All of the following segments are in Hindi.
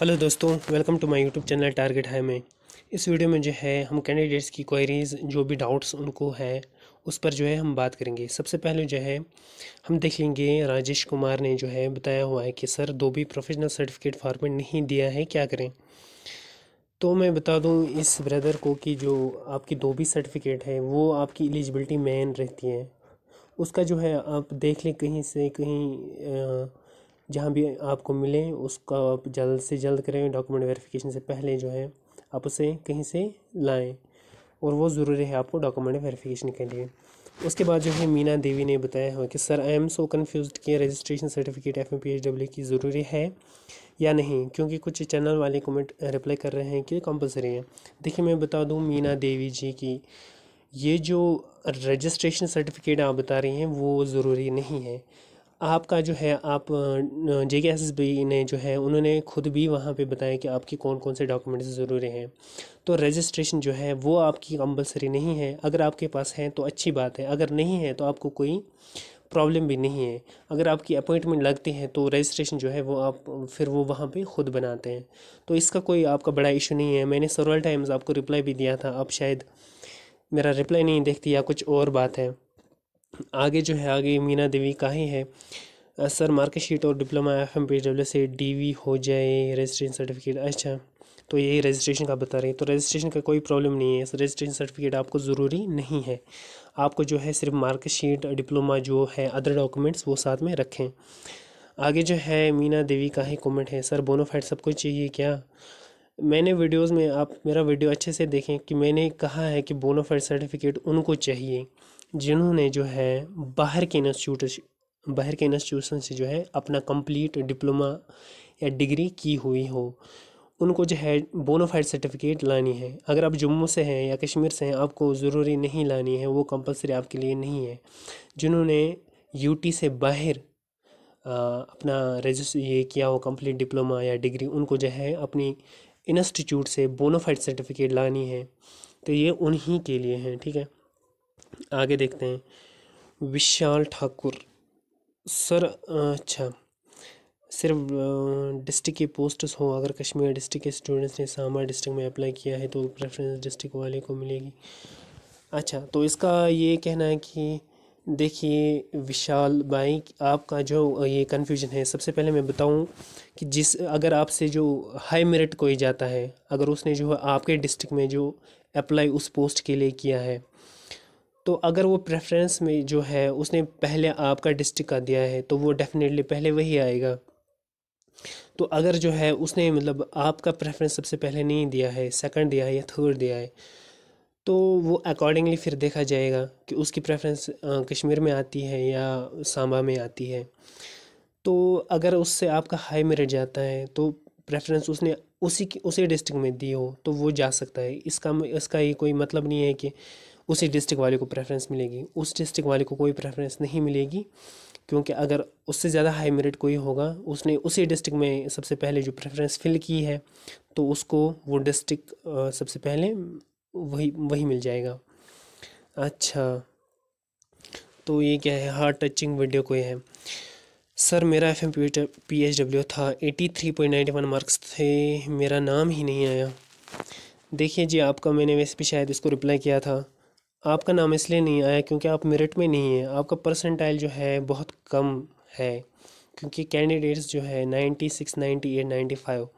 हेलो दोस्तों welcome to my YouTube channel target है में इस वीडियो में जो है हम कैंडिडेट्स की क्वेरीज जो भी डाउट्स उनको है उस पर जो है हम बात करेंगे सबसे पहले जो है हम देखेंगे राजेश कुमार ने जो है बताया हुआ है कि सर दो भी प्रोफेशनल सर्टिफिकेट फॉर्मेट नहीं दिया है क्या करें तो मैं बता दूँ इस ब्रदर को कि जो आपकी दो भी सर्टिफिकेट है वो आपकी एलिजिबिलिटी मैन रहती है उसका जो है आप देख लें कहीं से कहीं आ, जहाँ भी आपको मिले उसको आप जल्द से जल्द करें डॉक्यूमेंट वेरिफिकेशन से पहले जो है आप उसे कहीं से लाएं और वो ज़रूरी है आपको डॉक्यूमेंट वेरिफिकेशन के लिए उसके बाद जो है मीना देवी ने बताया हुआ कि sir I am so confused कि registration certificate F P H W की ज़रूरी है या नहीं क्योंकि कुछ चैनल वाले कमेंट रिप्लाई कर रहे हैं कि कंपलसरी है देखिए मैं बता दूँ मीना देवी जी की ये जो रजिस्ट्रेशन सर्टिफिकेट आप बता रही हैं वो ज़रूरी नहीं है आपका जो है आप जे के एस एस बी ने जो है उन्होंने खुद भी वहाँ पे बताया कि आपके कौन कौन से डॉक्यूमेंट्स ज़रूरी हैं तो रजिस्ट्रेशन जो है वो आपकी कंपलसरी नहीं है अगर आपके पास हैं तो अच्छी बात है अगर नहीं है तो आपको कोई प्रॉब्लम भी नहीं है अगर आपकी अपॉइंटमेंट लगती है तो रजिस्ट्रेशन जो है वो आप फिर वो वहाँ पे खुद बनाते हैं तो इसका कोई आपका बड़ा इशू नहीं है मैंने सरल टाइम्स आपको रिप्लाई भी दिया था आप शायद मेरा रिप्लाई नहीं देखती या कुछ और बात है आगे जो है आगे मीना देवी का ही है सर मार्कशीट और diploma F M P W से डी वी हो जाए रजिस्ट्रेशन सर्टिफिकेट अच्छा तो यही रजिस्ट्रेशन का बता रहे हैं तो रजिस्ट्रेशन का कोई प्रॉब्लम नहीं है रजिस्ट्रेशन सर्टिफिकेट आपको ज़रूरी नहीं है आपको जो है सिर्फ मार्कशीट डिप्लोमा जो है अदर डॉक्यूमेंट्स वो साथ में रखें आगे जो है मीना देवी का ही कमेंट है सर बोनोफाइड सब कुछ चाहिए क्या मैंने वीडियोस में आप मेरा वीडियो अच्छे से देखें कि मैंने कहा है कि बोनोफाइड सर्टिफिकेट उनको चाहिए जिन्होंने जो है बाहर के इंस्टीट्यूट बाहर के इंस्टीट्यूशन से जो है अपना कंप्लीट डिप्लोमा या डिग्री की हुई हो उनको जो है बोनोफाइड सर्टिफिकेट लानी है अगर आप जम्मू से हैं या कश्मीर से हैं आपको ज़रूरी नहीं लानी है वो कंपलसरी आपके लिए नहीं है जिन्होंने यूटी से बाहर आ, अपना रजिस्टर ये किया हो कंप्लीट डिप्लोमा या डिग्री उनको जो है अपनी इंस्टीट्यूट से बोनोफाइड सर्टिफिकेट लानी है तो ये उन्हीं के लिए हैं ठीक है आगे देखते हैं विशाल ठाकुर सर अच्छा सिर्फ डिस्ट्रिक्ट की पोस्ट्स हो अगर कश्मीर डिस्ट्रिक्ट के स्टूडेंट्स ने सामा डिस्ट्रिक्ट में अप्लाई किया है तो प्रेफरेंस डिस्ट्रिक्ट वाले को मिलेगी अच्छा तो इसका ये कहना है कि देखिए विशाल भाई आपका जो ये कन्फ्यूजन है सबसे पहले मैं बताऊं कि जिस अगर आपसे जो हाई मेरिट कोई जाता है अगर उसने जो है आपके डिस्ट्रिक्ट में जो अप्लाई उस पोस्ट के लिए किया है तो अगर वो प्रेफरेंस में जो है उसने पहले आपका डिस्ट्रिक्ट का दिया है तो वो डेफिनेटली पहले वही आएगा तो अगर जो है उसने मतलब आपका प्रेफरेंस सबसे पहले नहीं दिया है सेकंड दिया है या थर्ड दिया है तो वो अकॉर्डिंगली फिर देखा जाएगा कि उसकी प्रेफरेंस कश्मीर में आती है या सांबा में आती है तो अगर उससे आपका हाई मेरिट जाता है तो प्रेफरेंस उसने उसी की उसी डिस्ट्रिक्ट में दी हो तो वो जा सकता है इसका इसका ये कोई मतलब नहीं है कि उसी डिस्ट्रिक्ट वाले को प्रेफरेंस मिलेगी उस डिस्ट्रिक्ट वाले को कोई प्रेफरेंस नहीं मिलेगी क्योंकि अगर उससे ज़्यादा हाई मेरिट कोई होगा उसने उसी डिस्ट्रिक्ट में सबसे पहले जो प्रेफरेंस फिल की है तो उसको वो डिस्ट्रिक्ट सबसे पहले वही वही मिल जाएगा अच्छा तो ये क्या है हार्ट टचिंग वीडियो कोई है सर मेरा F M P H W था eighty three point ninety one marks थे मेरा नाम ही नहीं आया देखिए जी आपका मैंने वैसे भी शायद इसको रिप्लाई किया था आपका नाम इसलिए नहीं आया क्योंकि आप मेरिट में नहीं है आपका परसेंटाइल जो है बहुत कम है क्योंकि कैंडिडेट्स जो है ninety six ninety eight ninety five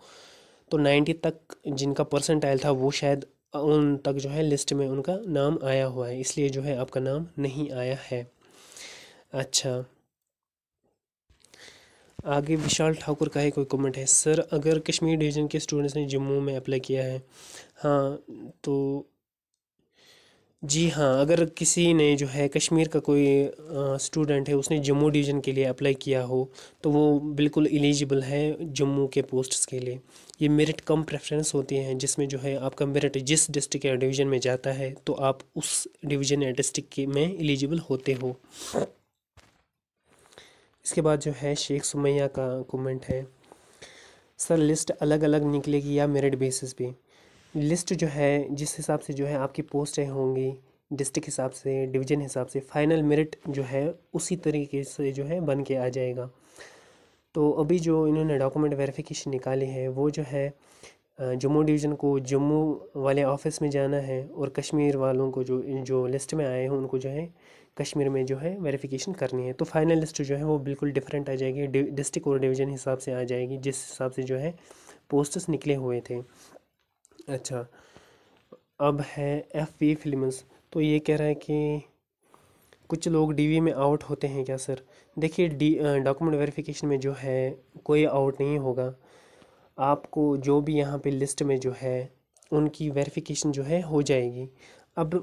तो नाइन्टी तक जिनका परसेंटाइल था वो शायद उन तक जो है लिस्ट में उनका नाम आया हुआ है इसलिए जो है आपका नाम नहीं आया है अच्छा आगे विशाल ठाकुर का ही कोई कमेंट है सर अगर कश्मीर डिवीज़न के स्टूडेंट्स ने जम्मू में अप्लाई किया है हाँ तो जी हाँ अगर किसी ने जो है कश्मीर का कोई स्टूडेंट है उसने जम्मू डिवीज़न के लिए अप्लाई किया हो तो वो बिल्कुल एलिजिबल है जम्मू के पोस्ट्स के लिए ये मेरिट कम प्रेफरेंस होती हैं जिसमें जो है आपका मेरिट जिस डिस्ट्रिक्ट या डिवीज़न में जाता है तो आप उस डिवीज़न या डिस्ट्रिक्ट में एलिजिबल होते हो इसके बाद जो है शेख सुमैया का कमेंट है सर लिस्ट अलग अलग निकलेगी या मेरिट बेसिस पे लिस्ट जो है जिस हिसाब से जो है आपकी पोस्टें होंगी डिस्ट्रिक्ट हिसाब से डिवीजन हिसाब से फाइनल मेरिट जो है उसी तरीके से जो है बन के आ जाएगा तो अभी जो इन्होंने डॉक्यूमेंट वेरिफिकेशन निकाली है वो जो है जम्मू डिवीज़न को जम्मू वाले ऑफिस में जाना है और कश्मीर वालों को जो जो लिस्ट में आए हैं उनको जो है कश्मीर में जो है वेरिफिकेशन करनी है तो फाइनल लिस्ट जो है वो बिल्कुल डिफरेंट आ जाएगी डिस्ट्रिक्ट और डिवीज़न हिसाब से आ जाएगी जिस हिसाब से जो है पोस्टर्स निकले हुए थे अच्छा अब है एफ वी फिल्म्स तो ये कह रहा है कि कुछ लोग डीवी में आउट होते हैं क्या सर देखिए डी डॉक्यूमेंट वेरिफिकेशन में जो है कोई आउट नहीं होगा आपको जो भी यहाँ पे लिस्ट में जो है उनकी वेरिफिकेशन जो है हो जाएगी अब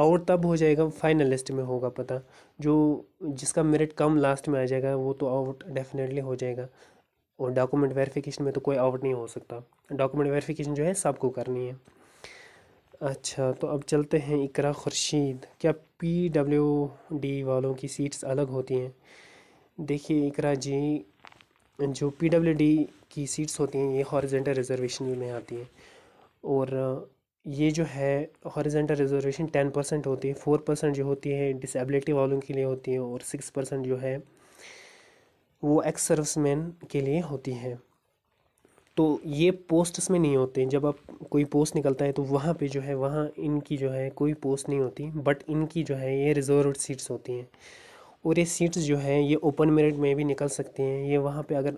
आउट तब हो जाएगा फाइनल लिस्ट में होगा पता जो जिसका मेरिट कम लास्ट में आ जाएगा वो तो आउट डेफिनेटली हो जाएगा और डॉक्यूमेंट वेरिफिकेशन में तो कोई आउट नहीं हो सकता डॉक्यूमेंट वेरिफिकेशन जो है सबको करनी है अच्छा तो अब चलते हैं इकरा खुर्शीद क्या पी डब्ल्यू डी वालों की सीट्स अलग होती हैं देखिए इकरा जी जो पी डब्ल्यू डी की सीट्स होती हैं ये हॉरिजेंटल रिजर्वेशन में आती हैं और ये जो है हॉरिजेंटल रिजर्वेशन टेन परसेंट होती है फोर परसेंट जो होती है डिसेबिलिटी वालों के लिए होती है और सिक्स परसेंट जो है वो एक्स सर्विसमैन के लिए होती हैं तो ये पोस्ट में नहीं होते जब आप कोई पोस्ट निकलता है तो वहाँ पे जो है वहाँ इनकी जो है कोई पोस्ट नहीं होती बट इनकी जो है ये रिजर्व सीट्स होती हैं और ये सीट्स जो है ये ओपन मेरिट में भी निकल सकती हैं ये वहाँ पे अगर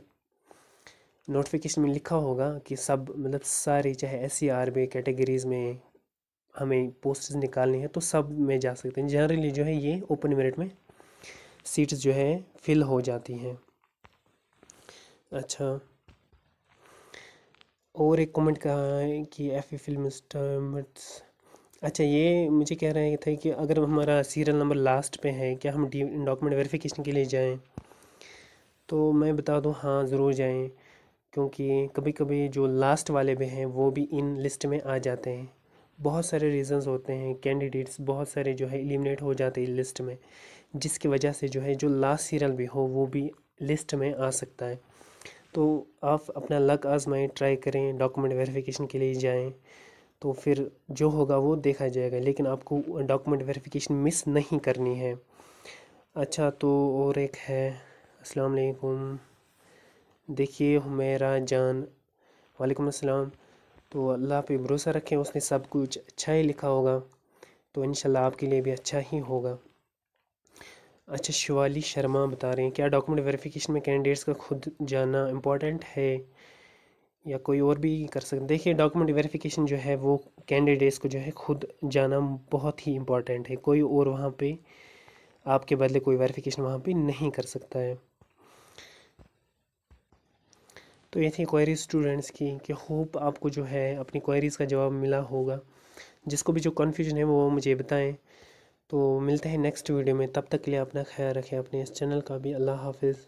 नोटिफिकेशन में लिखा होगा कि सब मतलब सारी चाहे S C R B categories में हमें पोस्ट निकालनी है तो सब में जा सकते हैं जनरली जो है ये ओपन मेरिट में सीट्स जो है फिल हो जाती हैं अच्छा और एक कमेंट कहा है कि एफ ई फिल्म स्टार्स अच्छा ये मुझे कह रहे थे कि अगर हमारा सीरियल नंबर लास्ट पे है क्या हम डॉक्यूमेंट वेरिफिकेशन के लिए जाएं तो मैं बता दूं हाँ ज़रूर जाएं क्योंकि कभी कभी जो लास्ट वाले भी हैं वो भी इन लिस्ट में आ जाते हैं बहुत सारे रीज़न्स होते हैं कैंडिडेट्स बहुत सारे जो है एलिमिनेट हो जाते हैं लिस्ट में जिसकी वजह से जो है जो लास्ट सीरियल भी हो वो भी लिस्ट में आ सकता है तो आप अपना लक आजमाएं ट्राई करें डॉक्यूमेंट वेरिफिकेशन के लिए जाएं तो फिर जो होगा वो देखा जाएगा लेकिन आपको डॉक्यूमेंट वेरिफिकेशन मिस नहीं करनी है अच्छा तो और एक है अस्सलाम वालेकुम देखिए हुमेरा जान वालेकुम अस्सलाम तो अल्लाह पे भरोसा रखें उसने सब कुछ अच्छा ही लिखा होगा तो इन आपके लिए भी अच्छा ही होगा अच्छा शिवाली शर्मा बता रहे हैं क्या डॉक्यूमेंट वेरिफिकेशन में कैंडिडेट्स का खुद जाना इम्पोर्टेंट है या कोई और भी कर सकते देखिए डॉक्यूमेंट वेरिफिकेशन जो है वो कैंडिडेट्स को जो है खुद जाना बहुत ही इम्पॉर्टेंट है कोई और वहाँ पे आपके बदले कोई वेरिफिकेशन वहाँ पे नहीं कर सकता है तो ये थी क्वेरी स्टूडेंट्स की कि होप आपको जो है अपनी क्वेरीज़ का जवाब मिला होगा जिसको भी जो कन्फ्यूजन है वो मुझे बताएं तो मिलते हैं नेक्स्ट वीडियो में तब तक के लिए अपना ख्याल रखें अपने इस चैनल का भी अल्लाह हाफिज़